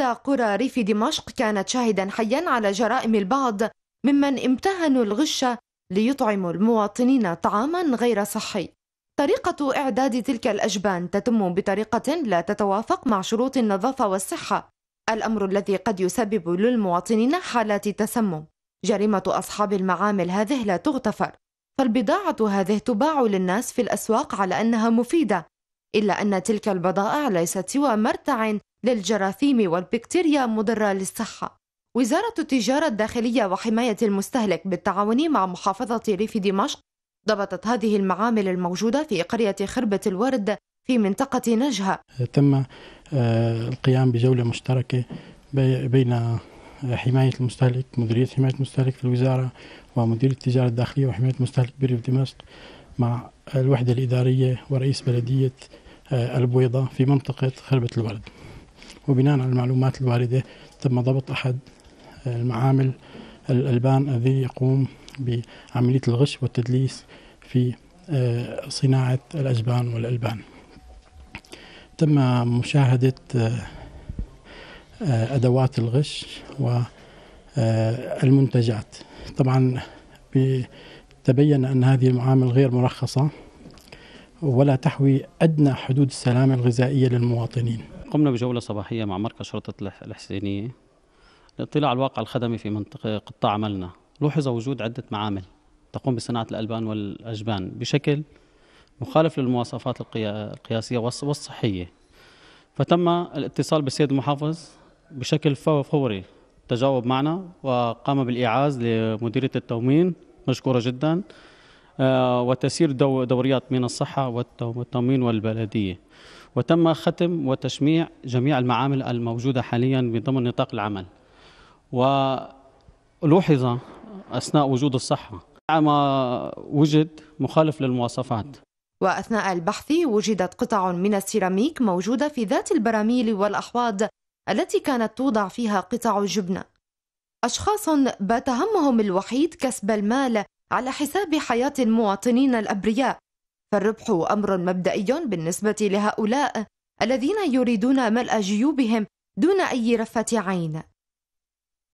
إحدى قرى ريف دمشق كانت شاهدا حيا على جرائم البعض ممن امتهنوا الغش ليطعموا المواطنين طعاما غير صحي طريقة إعداد تلك الأجبان تتم بطريقة لا تتوافق مع شروط النظافة والصحة الأمر الذي قد يسبب للمواطنين حالات تسمم جريمة أصحاب المعامل هذه لا تغتفر فالبضاعة هذه تباع للناس في الأسواق على أنها مفيدة إلا أن تلك البضائع ليست سوى مرتع للجراثيم والبكتيريا مضرة للصحة وزارة التجارة الداخلية وحماية المستهلك بالتعاون مع محافظة ريف دمشق ضبطت هذه المعامل الموجودة في قرية خربة الورد في منطقة نجهة تم آه، القيام بجولة مشتركة بين آه، حماية المستهلك مديرية حماية المستهلك في الوزارة ومدير التجارة الداخلية وحماية المستهلك بريف دمشق مع الوحدة الإدارية ورئيس بلدية آه، البويضة في منطقة خربة الورد وبناء على المعلومات الواردة تم ضبط أحد المعامل الألبان الذي يقوم بعملية الغش والتدليس في آه، صناعة الأجبان والألبان تم مشاهدة آه، أدوات الغش والمنتجات آه، طبعا تبين أن هذه المعامل غير مرخصة ولا تحوي أدنى حدود السلامة الغذائية للمواطنين قمنا بجولة صباحية مع مركز شرطة الحسينية للاطلاع على الواقع الخدمي في منطقة قطاع عملنا لوحظ وجود عدة معامل تقوم بصناعة الألبان والأجبان بشكل مخالف للمواصفات القياسية والصحية فتم الاتصال بالسيد المحافظ بشكل فوري تجاوب معنا وقام بالإيعاز لمديرية التومين مشكورة جداً آه، وتسيير دوريات من الصحة والتموين والبلدية وتم ختم وتشميع جميع المعامل الموجودة حاليا ضمن نطاق العمل ولوحظ أثناء وجود الصحة ما نعم، وجد مخالف للمواصفات وأثناء البحث وجدت قطع من السيراميك موجودة في ذات البراميل والأحواض التي كانت توضع فيها قطع الجبنة أشخاص بات همهم الوحيد كسب المال على حساب حياة المواطنين الأبرياء فالربح أمر مبدئي بالنسبة لهؤلاء الذين يريدون ملء جيوبهم دون أي رفة عين